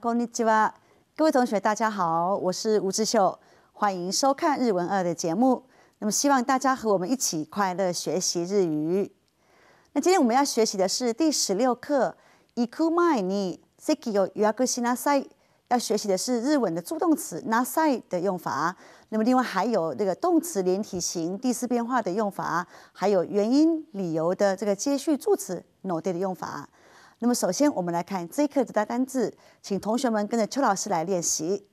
こんにちは。各位同学，大家好，我是吴志秀，欢迎收看日文二的节目。那么希望大家和我们一起快乐学习日语。那今天我们要学习的是第十六课，iku m a n e k i yo y a g o s i nasai。要学习的是日文的助动词 nasai 的用法。那么另外还有这个动词连体型第四变化的用法，还有原因、理由的这个接续助词 no d 的用法。那么，首先我们来看这一课的单字，请同学们跟着邱老师来练习。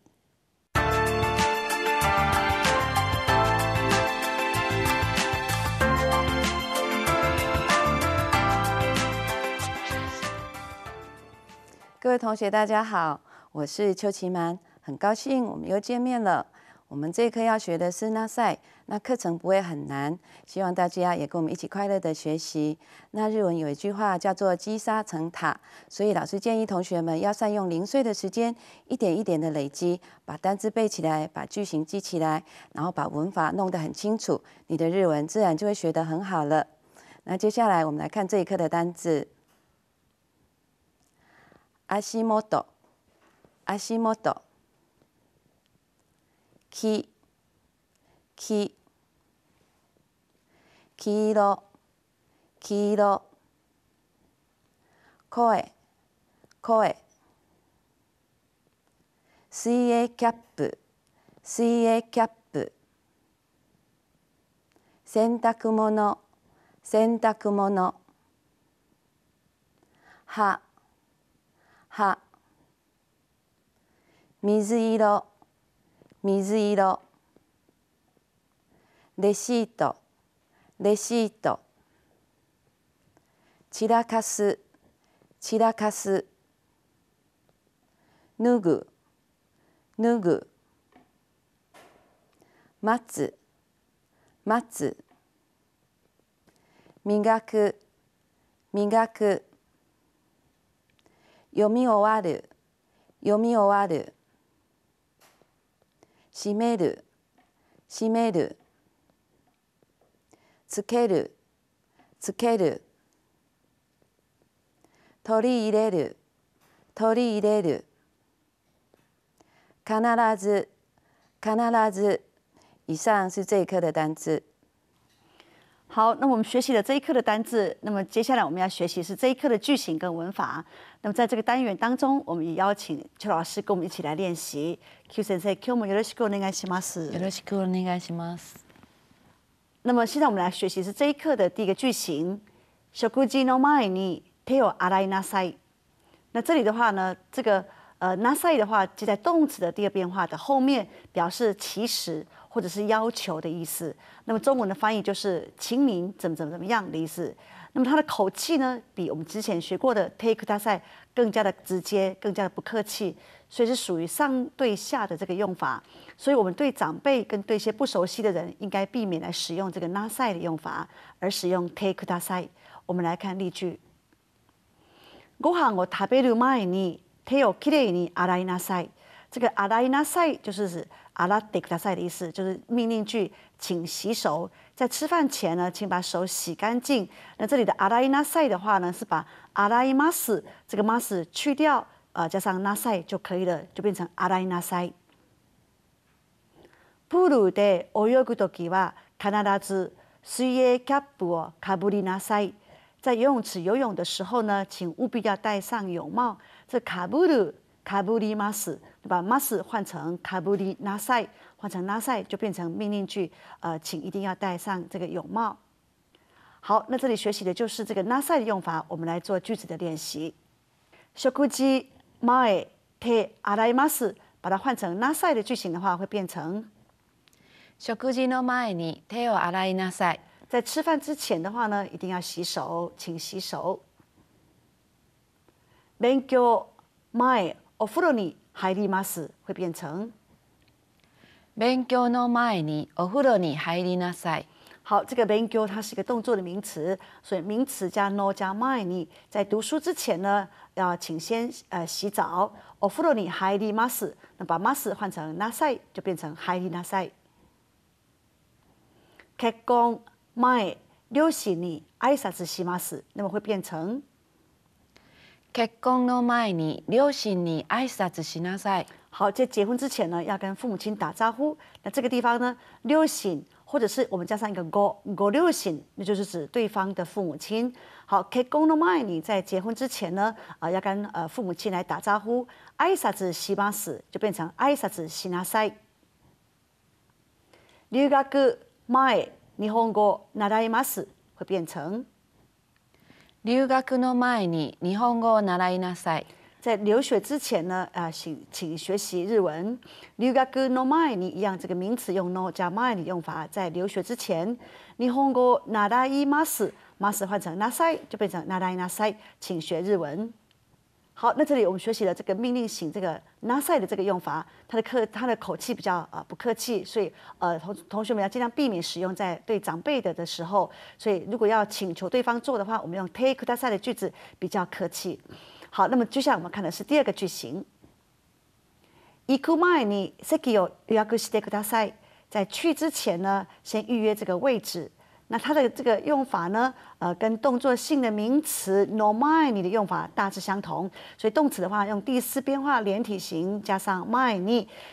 各位同学，大家好，我是邱奇曼，很高兴我们又见面了。我们这一课要学的是“那塞”。那课程不会很难，希望大家也跟我们一起快乐的学习。那日文有一句话叫做“积沙成塔”，所以老师建议同学们要善用零碎的时间，一点一点的累积，把单字背起来，把句型记起来，然后把文法弄得很清楚，你的日文自然就会学得很好了。那接下来我们来看这一课的单词：阿西莫多，阿西莫多。基。き黄色黄色声声水泳キャップ水泳キャップ洗濯物洗濯物歯歯水色水色レシートレシート散らかす散らかす脱ぐ脱ぐ待つ待つ磨く磨く読み終わる読み終わる閉める閉めるつけるつける取り入れる取り入れる必ず必ず以上是这一课的单词。好，那我们学习了这一课的单字，那么接下来我们要学习是这一课的句型跟文法。那么在这个单元当中，我们也邀请邱老师跟我们一起来练习。Q 先生、今日もよろしくお願いします。よろしくお願いします。那么现在我们来学习是这一课的第一个句型，小孤寂の前にテオアライナサイ。那这里的话呢，这个呃ナサイ的话就在动词的第二变化的后面，表示其实。或者是要求的意思，那么中文的翻译就是“请您怎么怎么怎么样的意思”。那么他的口气呢，比我们之前学过的 “take だ赛”更加的直接，更加的不客气，所以是属于上对下的这个用法。所以我们对长辈跟对一些不熟悉的人，应该避免来使用这个“な赛”的用法，而使用 “take だ赛”。我们来看例句：ご飯を食べる前に手をきれいに洗いなさい。这个“洗いなさい”就是指。阿拉迪纳塞的意思就是命令句，请洗手。在吃饭前呢，请把手洗干净。那这里的阿拉伊纳塞的话呢，是把阿拉伊马斯这个马斯去掉，呃，加上纳塞就可以了，就变成阿拉伊纳塞。プールで泳ぐときはカナダズ水泳キャップをカブリナ塞。在游泳池游泳的时候呢，请务必要戴上泳帽。这カブリカブリマス。把 m u s t 换成 k a b u l i n a s a i 换成 n a s a i 就变成命令句。呃，请一定要戴上这个泳帽。好，那这里学习的就是这个 n a s a i 的用法。我们来做句子的练习。食くじ前、手を洗 i mas 把它换成 n a s a i 的句型的话，会变成 shokuji no m a 食くじの前に a を洗いなさい。在吃饭之前的话呢，一定要洗手，请洗手。勉強前、お風呂に入ります会变成。勉強の前にお風呂に入りなさい。好，这个勉強它是一个动作的名词，所以名词加 no 加前に，在读书之前呢，要请先呃洗澡。お風呂に入ります，那把 mas 换成なさい，就变成入りなさい。結婚前、留学に挨拶します，那么会变成。結婚の前に両親に挨拶しなさい。好，在結婚之前呢，要跟父母亲打招呼。那这个地方呢，両親或者是我们加上一個ご、ご両親，那就是指对方的父母亲。好，結婚の前に，在结婚之前呢，啊，要跟呃父母亲来打招呼。挨拶します就变成挨拶しなさい。留学前、日本語習います，会变成。留学の前に日本語を習いなさい。在留学之前呢，啊，请请学习日文。留学の前に一样这个名词用 no 加前に用法，在留学之前，日本語習います，ます换成なさい就变成習いなさい，请学日文。好，那这里我们学习了这个命令型这个 s a 的这个用法，他的客他的口气比较啊不客气，所以呃同同学们要尽量避免使用在对长辈的的时候，所以如果要请求对方做的话，我们用 take ください的句子比较客气。好，那么接下来我们看的是第二个句型。行く前に先予約してください。在去之前呢，先预约这个位置。那它的这个用法呢，呃，跟动作性的名词 nomine 的用法大致相同。所以动词的话，用第四变化连体型加上 mine。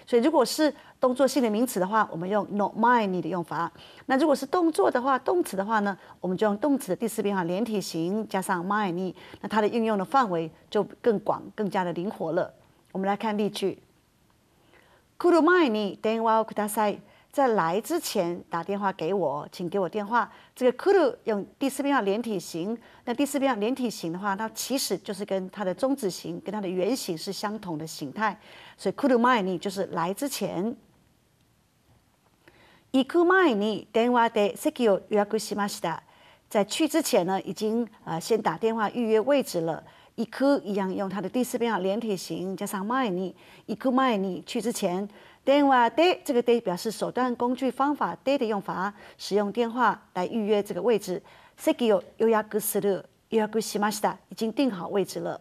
所以如果是动作性的名词的话，我们用 nomine 的用法。那如果是动作的话，动词的话呢，我们就用动词的第四变化连体型加上 mine。那它的应用的范围就更广，更加的灵活了。我们来看例句：Could you mind me, Daniel, could I say? 在来之前打电话给我，请给我电话。这个 kuru 用第四变号连体型，那第四变号连体型的话，那其实就是跟它的中止型、跟它的原型是相同的形态。所以 kuru mai ni 就是来之前。iku mai ni 电 de s e k u o yakusimasta，h 在去之前呢，已经啊先打电话预约位置了。iku 一样用它的第四变号连体型加上 mai ni，iku mai ni 去之前。电话，de 这个 de 表示手段、工具、方法，de 的用法，使用电话来预约这个位置。sekiyo yu yakusuru yuakusimashita，已经订好位置了。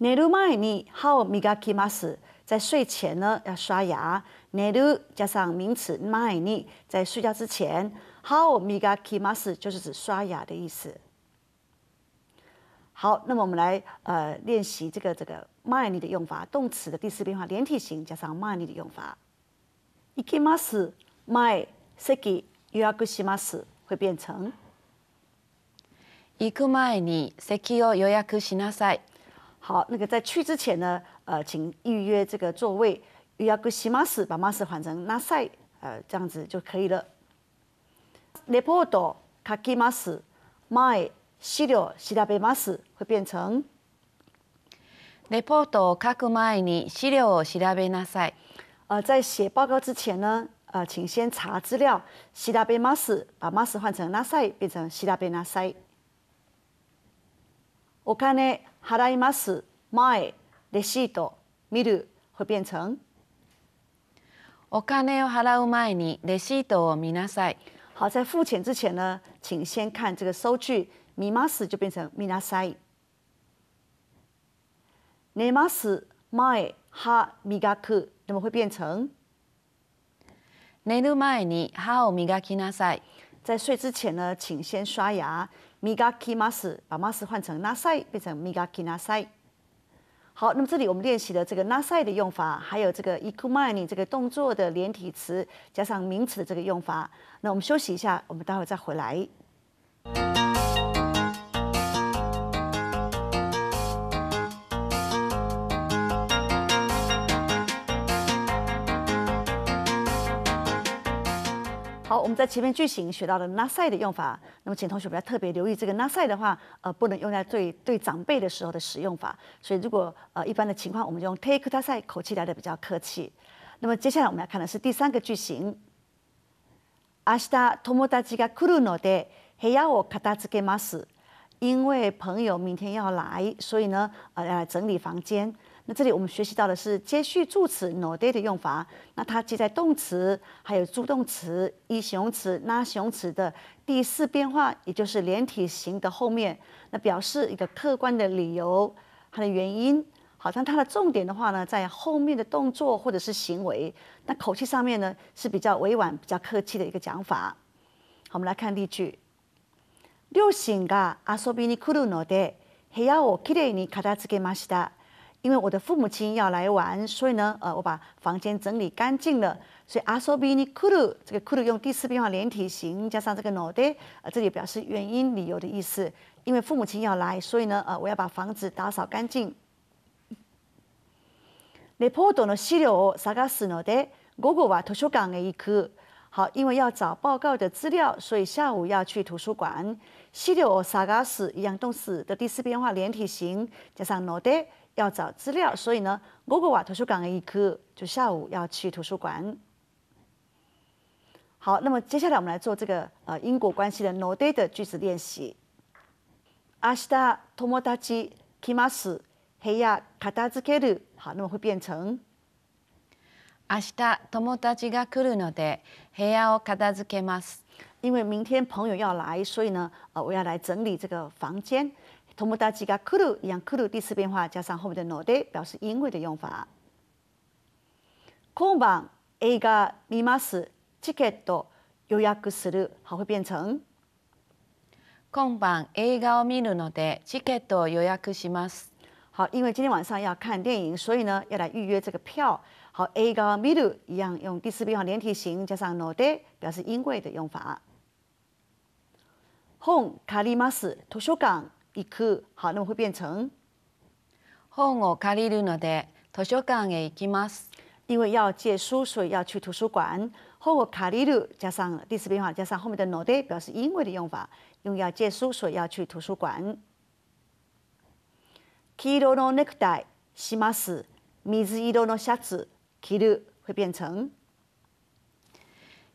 ne ru mai ni how migaki mas，在睡前呢要刷牙。ne ru 加上名词 mai ni，在睡觉之前，how migaki mas 就是指刷牙的意思。好，那么我们来呃练习这个这个前に的用法，动词的第四变化连体形加上前に的用法。行す。前席予約します会变成行く前に席を予約しなさい。好，那个在去之前呢，呃，请预约这个座位，予約します把ます换成なさい，呃这样子就可以了。レポート書きます前資料調べます会变成。レポートを書く前に資料を調べなさい。呃，在写报告之前呢，呃，请先查资料。調べます把ます换成なさい，变成調べなさい。お金払います前レシート見る会变成。お金を払う前にレシートを見なさい。好，在付钱之前呢，请先看这个收据。米拉斯就变成米拉塞。ネマスマイハミガク怎么会变成ネルマイニハをミガキナ在睡之前呢，请先刷牙。ミガキマス把マス换成ナ塞，变成ミガキナサ好，那么这里我们练习的这个ナ塞的用法，还有这个イクマイニ这个动作的连体词加上名词的这个用法。那我们休息一下，我们待会再回来。我们在前面句型学到 nasai 的用法，那么请同学们要特别留意这个“ nasai 的话，呃，不能用在对对长辈的时候的使用法。所以，如果呃一般的情况，我们就用 t e k e t a i 口气来的比较客气。那么，接下来我们来看的是第三个句型因为朋友明天要来，所以呢，呃，整理房间。那这里我们学习到的是接续助词ので的用法。那它接在动词、还有助动词、一形容词、那形容词的第四变化，也就是连体形的后面，那表示一个客观的理由，它的原因。好像它的重点的话呢，在后面的动作或者是行为。那口气上面呢，是比较委婉、比较客气的一个讲法。好，我们来看例句：両親が遊びに来るので、部屋をきれいに片付けました。因为我的父母亲要来玩，所以呢，呃，我把房间整理干净了。所以阿 s o b i n 这个 k u 用第四变化连体形，加上这个 n o d 呃，这里表示原因、理由的意思。因为父母亲要来，所以呢，呃，我要把房子打扫干净。ne po dono shiro sakas n o 好，因为要找报告的资料，所以下午要去图书馆。shiro s 一样动词的第四变化连体形，加上 n o 要找资料，所以呢，如果往图书馆一去，就下午要去图书馆。好，那么接下来我们来做这个呃因果关系的诺德的句子练习。明日友達来ます。部屋片付ける。好，那么会变成明日友達が来るので、部屋を片付けます。因为明天朋友要来，所以呢，呃，我要来整理这个房间。友達が来る、一样来る第四变化加上后面的ので表示因为的用法。今晩映画見ます、チケット予約する，好会变成？今晩映画を見るのでチケットを予約します。好，因为今天晚上要看电影，所以呢要来预约这个票。好，映一样用第四变化连体形加上表示因为的用法。本借ります、土休港。一个好，那么会变成。本を借りるので、図書館へ行きます。因为要借书，所以要去图书馆。本を借りる加上第四变化，加上后面的ので表示因为的用法，为要借书，所以要去图书馆。黄色のネクタイします。水色のシャツ着る会变成。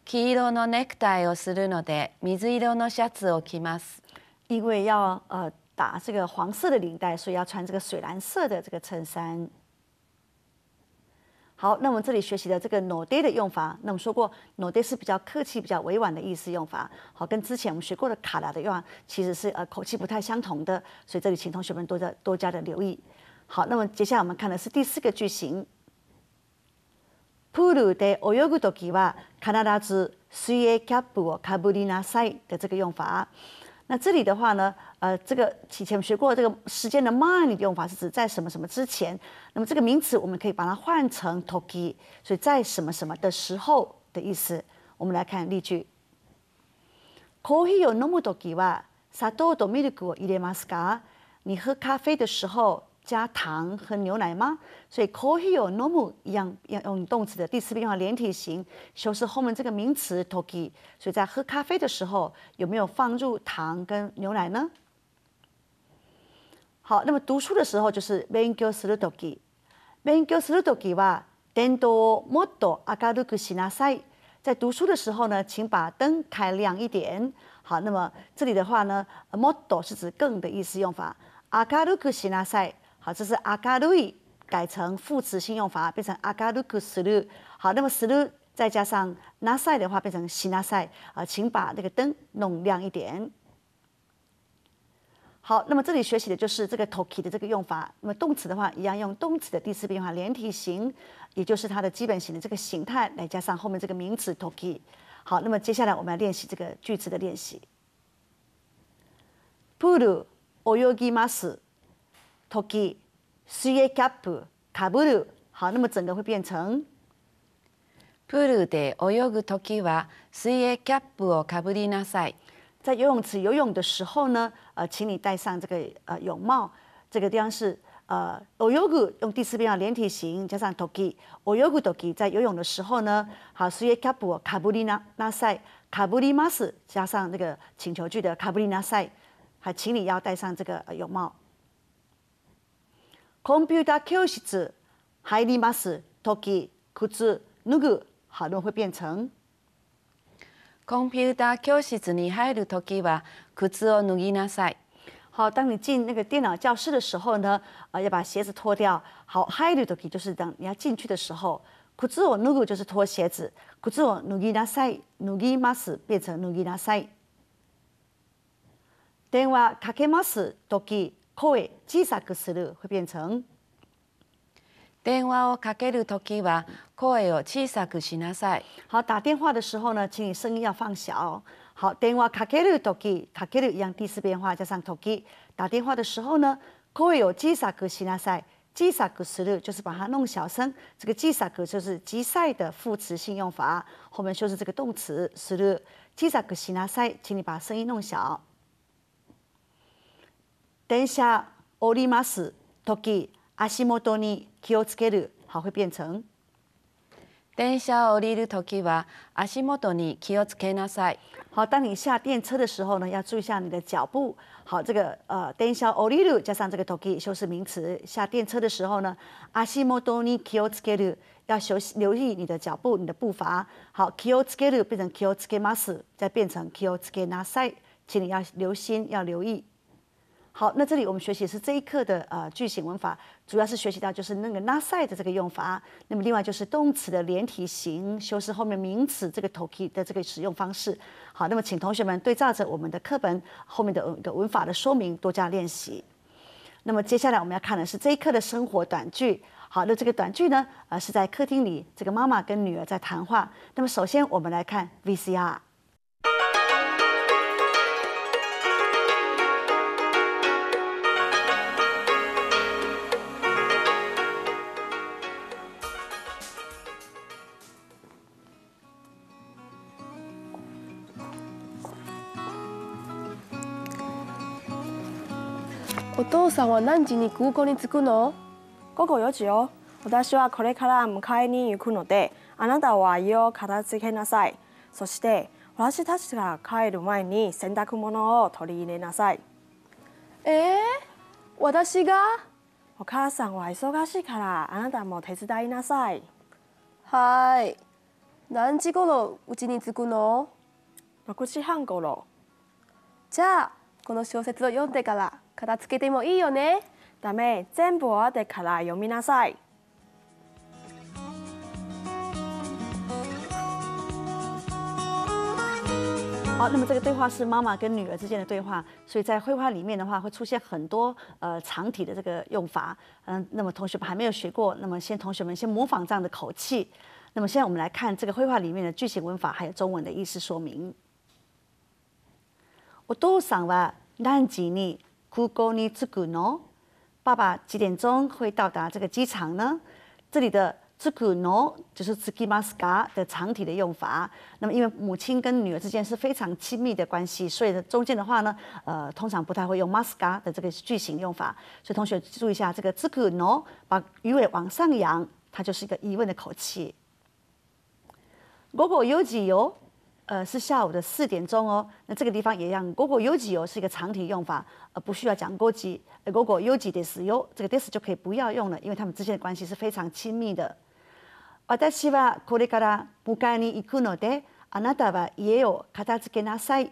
黄色のネクタイをするので、水色のシャツを着ます。因为要呃。打这个黄色的领带，所以要穿这个水蓝色的这个衬衫。好，那我们这里学习的这个 no day 的用法，那我们说过 no day 是比较客气、比较委婉的意思用法。好，跟之前我们学过的卡拉的用法其实是呃口气不太相同的，所以这里请同学们多加多加的留意。好，那么接下来我们看的是第四个句型，Puru de oyogu toki wa Canada zu suya k a u o k a b u i n a sai 的这个用法。那这里的话呢，呃，这个以前学过这个时间的 m e y 用法是指在什么什么之前。那么这个名词我们可以把它换成 “toki”，所以在什么什么的时候的意思。我们来看例句。コーヒーを飲むときわ、サトウドメルコイレマスガ。你喝咖啡的时候。加糖和牛奶吗？所以 c 可以有 nomu 一样要用动词的第四变化连体型修饰后面这个名词 toki。所以在喝咖啡的时候有没有放入糖跟牛奶呢？好，那么读书的时候就是 b e n g o surutoki。b e n g o surutoki 哇，den do motto akaru ku s h i n a s a i 在读书的时候呢，请把灯开亮一点。好，那么这里的话呢，motto 是指更的意思用法，akaru ku s h i n a s a i 好，这是 agaru 改成副词性用法，变成 agaru kuru。好，那么 k u r 再加上 nasai 的话，变成 nasai。啊，请把那个灯弄亮一点。好，那么这里学习的就是这个 toki 的这个用法。那么动词的话，一样用动词的第四变化连体形，也就是它的基本型的这个形态，来加上后面这个名词 toki。好，那么接下来我们来练习这个句子的练习。Puru oyogi m a s とき、水へキャップ、カブリ。好，那么整个会变成プールで泳ぐときは水キャップを在游泳池游泳的时候呢，呃，请你戴上这个呃泳帽。这个地方是呃、泳ぐ用第四变要连体形加上とき、泳ぐとき在游泳的时候呢，好、水へキャップをカブリナナサイ、カブリマス加上那个请求句的カブリナサイ，还请你要戴上这个泳帽。コンピューター教室入ります時靴脱ぐ会变成コンピューター教室に入る時は靴を脱ぎなさい。好，当你进那个电脑教室的时候呢，呃，要把鞋子脱掉。好，入る時就是当你要进去的时候，靴を脱ぐ就是脱鞋子，靴を脱ぎなさい、脱ぎます变成脱ぎなさい。電話かけます時声小，会变成。电话打电话的时候，声音要放小。好，电话挂机的时かける一样第四变化加上挂机。打电话的时候呢，声音要放小。小声，这个小就是极赛的副词性用法，后面修饰这个动词。小声，请你把声音弄小。電車降ります時足元に気をつける还会变成電車を降りる時は足元に気をつけなさい。好，当你下电车的时候呢，要注意一下你的脚步。好，这个呃，電車降りる加上这个 toki 修饰名词。下电车的时候呢，足元に気をつける，要留留意你的脚步、你的步伐。好，気をつける变成気をつけます，再变成気をつけなさい，请你要留心、要留意。好，那这里我们学习是这一课的呃句型文法，主要是学习到就是那个 aside 这个用法，那么另外就是动词的连体型修饰后面名词这个头 K 的这个使用方式。好，那么请同学们对照着我们的课本后面的文法的说明多加练习。那么接下来我们要看的是这一课的生活短句。好，那这个短句呢，呃是在客厅里，这个妈妈跟女儿在谈话。那么首先我们来看 V C R。さんは何時に空港に着くの午後4時よ。私はこれから迎えに行くので、あなたは家を片付けなさい。そして、私たちが帰る前に洗濯物を取り入れなさい。えー、私がお母さんは忙しいからあなたも手伝いなさい。はい。何時頃うちに着くの ?6 時半ごろ。じゃあ、この小説を読んでから片付けてもいいよね。ダメ、全部はわから読みなさい。好，那么这个对话是妈妈跟女儿之间的对话，所以在绘画里面的话会出现很多呃长体的这个用法。嗯，那么同学们还没有学过，那么先同学们先模仿这样的口气。那么现在我们来看这个绘画里面的句型、文法还有中文的意思说明。オドサンは南紀に。哥哥呢？这个呢？爸爸几点钟会到达这个机场呢？这里的这个呢，就是 z u k i m a s 的长体的用法。那么，因为母亲跟女儿之间是非常亲密的关系，所以中间的话呢，呃，通常不太会用 m a s 的这个句型用法。所以，同学注意一下，这个这个呢，把鱼尾往上扬，它就是一个疑问的口气。哥哥有几有？呃，是下午的四点钟哦。那这个地方也用哥哥有几哦，是一个长体用法，呃，不需要讲哥哥。哥哥有几的是有，这个 this 就可以不要用了，因为他们之间的关系是非常亲密的。私はこれから向かに行くので、あなたは家を片付けなさい。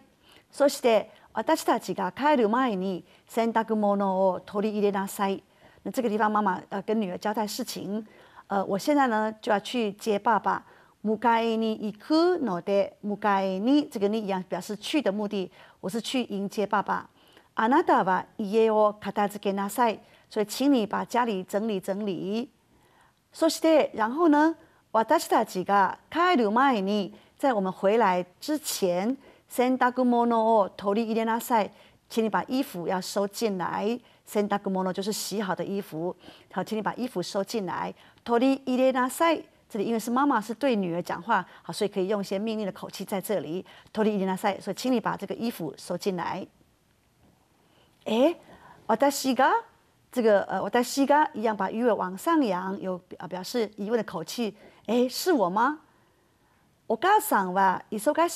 そして私たちが帰る前に洗濯物を取り入れなさい。那这个地方妈妈刚刚有交代事情，呃，我现在呢就要去接爸爸。むか伊に行くので、むか伊に这个呢一样表示去的目的。我是去迎接爸爸。あなたは家を片达けなさい。所以请你把家里整理整理。そして、然后呢、私たちが帰る前に、在我们回来之前、洗った服を取り入れなさい。请你把衣服要收进来。洗った诺就是洗好的衣服。好，请你把衣服收进来。取り入れなさい。这里因为是妈妈是对女儿讲话，好，所以可以用一些命令的口气在这里。托利伊纳塞，所以请你把这个衣服收进来。哎，我的西嘎，这个呃，我的西嘎一样把鱼尾往上扬，有啊表示疑问的口气。哎，是我吗？我刚上才想说，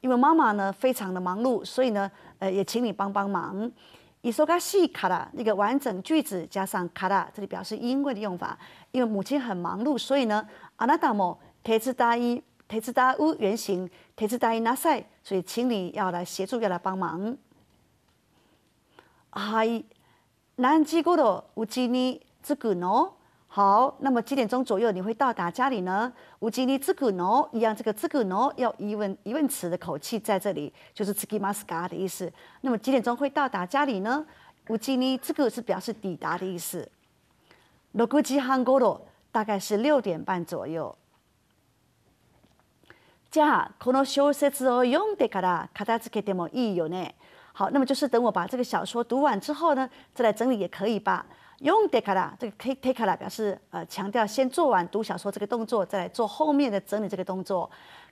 因为妈妈呢非常的忙碌，所以呢呃也请你帮帮忙。伊说噶西卡拉那个完整句子加上卡拉，这里表示因为的用法。因为母亲很忙碌，所以呢，アナダモテツダイテツダイウ原型テツダイナ塞，所以请你要来协助，要来帮忙。はい、何時ごろう尼に着くの？好，那么几点钟左右你会到达家里呢？乌吉尼兹古诺一样，这个兹古诺要疑问疑问词的口气在这里，就是 “tsukimasu a 的意思。那么几点钟会到达家里呢？乌吉尼这个是表示抵达的意思。六点几？韩国的大概是六点半左右。じゃ、この小説を読んでから片付けてもいいよね？好，那么就是等我把这个小说读完之后呢，再来整理也可以吧。用 dekara 这个 take dekara 表示呃强调先做完读小说这个动作，再来做后面的整理这个动作。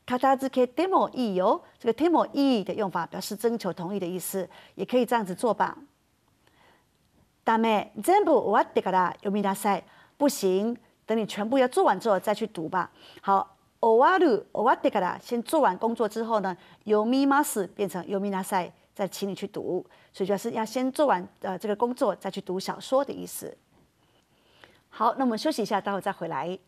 katazuke demo e yo 这个 demo e 的用法表示征求同意的意思，也可以这样子做吧。ダメ，全部終わったからユミナセ不行，等你全部要做完之后再去读吧。好，a 終わる終わったか a 先做完工作之后呢，由ユ m a ス变成ユミナセ再请你去读。所以就是要先做完呃这个工作，再去读小说的意思。好，那我们休息一下，待会再回来。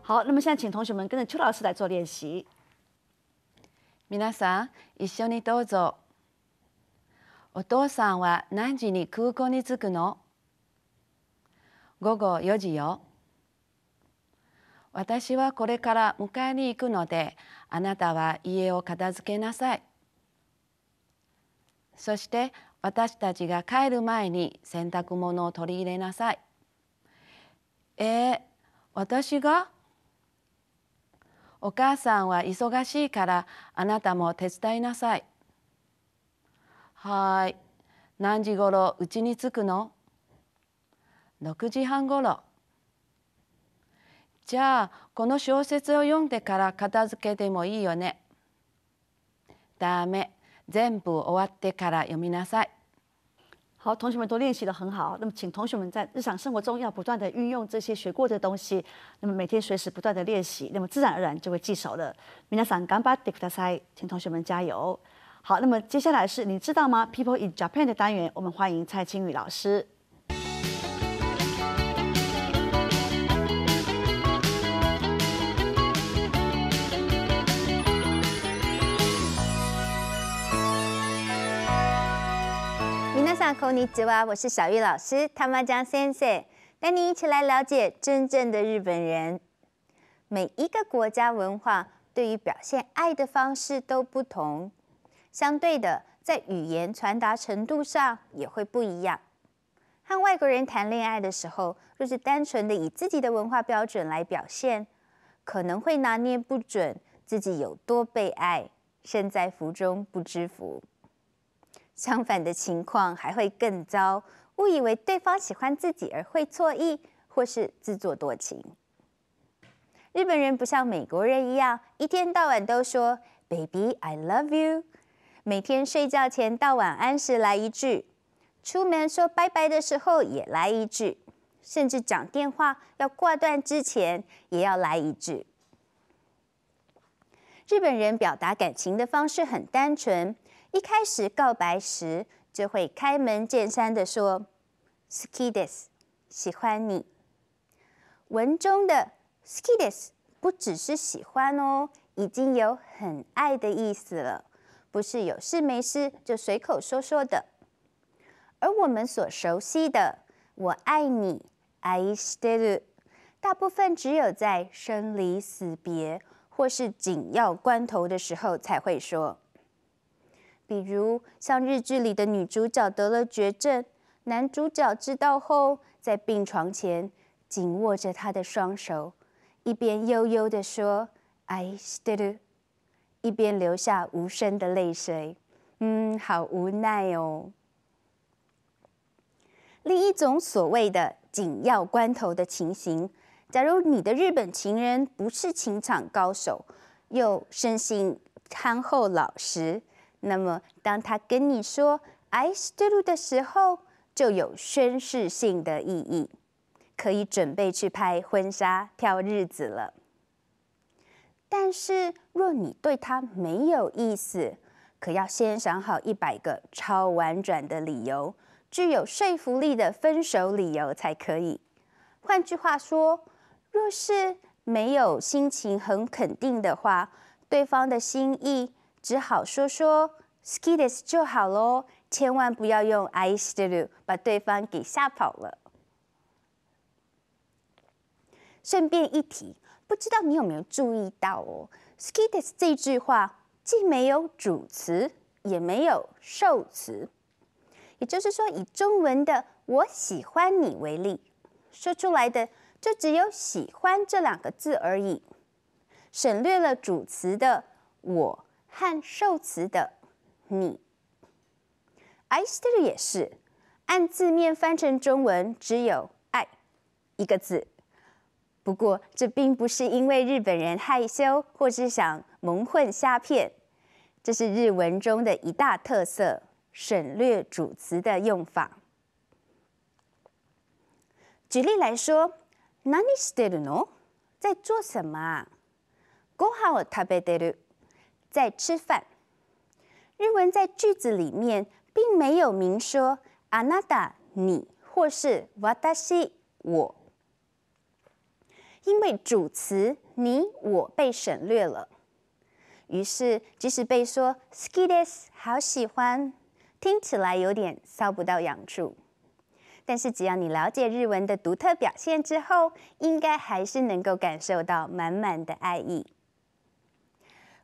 好，那么现在请同学们跟着邱老师来做练习。ミナサ、一緒にどうぞ。お父さんは何時に空港に着くの？午後4時よ。私はこれから迎えに行くのであなたは家を片付けなさい。そして私たちが帰る前に洗濯物を取り入れなさい。えー、私がお母さんは忙しいからあなたも手伝いなさい。はい。何時ごろうちに着くの6時半ごろじゃあこの小説を読んでから片付けてもいいよねダメ全部終わってから読みなさい好，同学们都练习的很好。那么，请同学们在日常生活中要不断的运用这些学过的东西，那么每天随时不断的练习，那么自然而然就会记熟了。皆さん頑張ってください，请同学们加油。好，那么接下来是你知道吗？People in Japan 的单元，我们欢迎蔡清宇老师。口尼吉哇，我是小玉老师，他妈江先生，带你一起来了解真正的日本人。每一个国家文化对于表现爱的方式都不同，相对的，在语言传达程度上也会不一样。和外国人谈恋爱的时候，若是单纯的以自己的文化标准来表现，可能会拿捏不准自己有多被爱，身在福中不知福。相反的情况还会更糟，误以为对方喜欢自己而会错意，或是自作多情。日本人不像美国人一样，一天到晚都说 “baby I love you”，每天睡觉前到晚安时来一句，出门说拜拜的时候也来一句，甚至讲电话要挂断之前也要来一句。日本人表达感情的方式很单纯。一开始告白时，就会开门见山的说 s k i d e s 喜欢你。文中的 s k i d e s 不只是喜欢哦，已经有很爱的意思了，不是有事没事就随口说说的。而我们所熟悉的“我爱你” i s t i l l 大部分只有在生离死别或是紧要关头的时候才会说。比如像日剧里的女主角得了绝症，男主角知道后，在病床前紧握着她的双手，一边悠悠的说“ i s t 爱”，一边流下无声的泪水。嗯，好无奈哦。另一种所谓的紧要关头的情形，假如你的日本情人不是情场高手，又生性憨厚老实。那么，当他跟你说 “I still” 的时候，就有宣誓性的意义，可以准备去拍婚纱、挑日子了。但是，若你对他没有意思，可要先想好一百个超婉转的理由，具有说服力的分手理由才可以。换句话说，若是没有心情很肯定的话，对方的心意。只好说说 s k i t t i s 就好喽，千万不要用 istereu 把对方给吓跑了。顺便一提，不知道你有没有注意到哦 s k i t t i s 这句话既没有主词也没有受词，也就是说，以中文的“我喜欢你”为例，说出来的就只有“喜欢”这两个字而已，省略了主词的“我”。和受词的你，爱 i l l 也是按字面翻成中文只有爱一个字。不过这并不是因为日本人害羞或是想蒙混瞎骗，这是日文中的一大特色——省略主词的用法。举例来说，何你してるの？在做什么？ご飯を食べてる。在吃饭。日文在句子里面并没有明说“あなた”你或是“わたし”我，因为主词你我被省略了。于是，即使被说“好きです”，好喜欢，听起来有点搔不到痒处。但是，只要你了解日文的独特表现之后，应该还是能够感受到满满的爱意。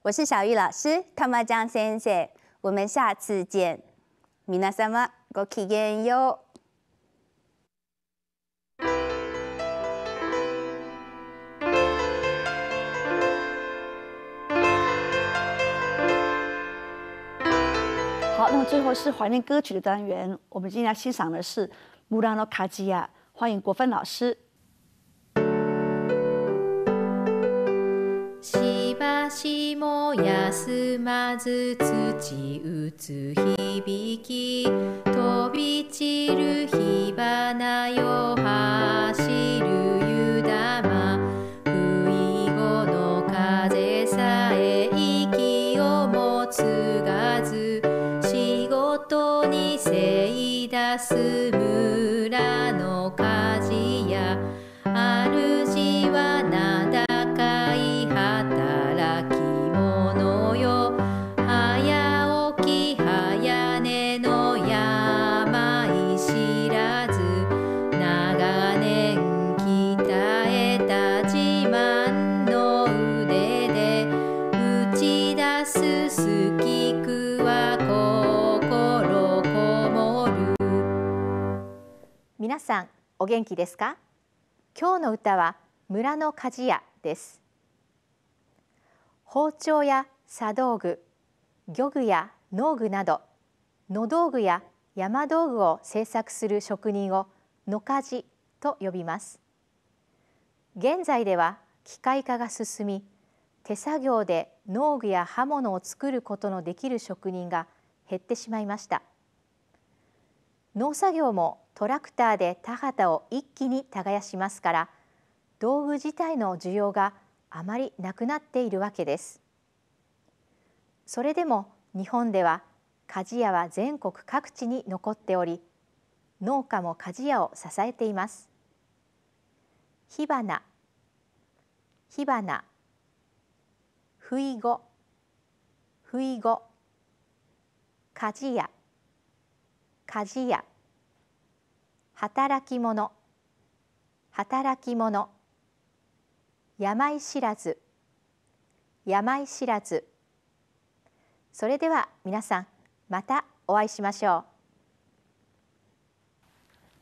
我是小玉老师，汤玛江先生，我们下次见。Minasama go k i e n yo。好，那么最后是怀念歌曲的单元，我们今天要欣赏的是《木兰的卡吉亚》，欢迎国芬老师。足も休まず土打つ響き飛び散る火花よ走る湯玉不意後の風さえ息をも継がず仕事に精出すお元気ですか今日の歌は村の鍛冶屋です包丁や茶道具漁具や農具など野道具や山道具を製作する職人を野鍛冶と呼びます現在では機械化が進み手作業で農具や刃物を作ることのできる職人が減ってしまいました農作業もトラクターで田畑を一気に耕しますから道具自体の需要があまりなくなっているわけです。それでも日本では鍛冶屋は全国各地に残っており農家も鍛冶屋を支えています。火花火花ふいごふいご鍛冶屋鍛冶屋働き者働き者病知らず病知らずそれでは皆さんまたお会いしましょう。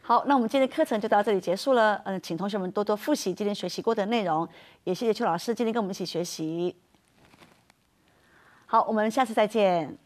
好，那我们今天的课程就到这里结束了。嗯，请同学们多多复习今天学习过的内容，也谢谢邱老师今天跟我们一起学习。好，我们下次再见。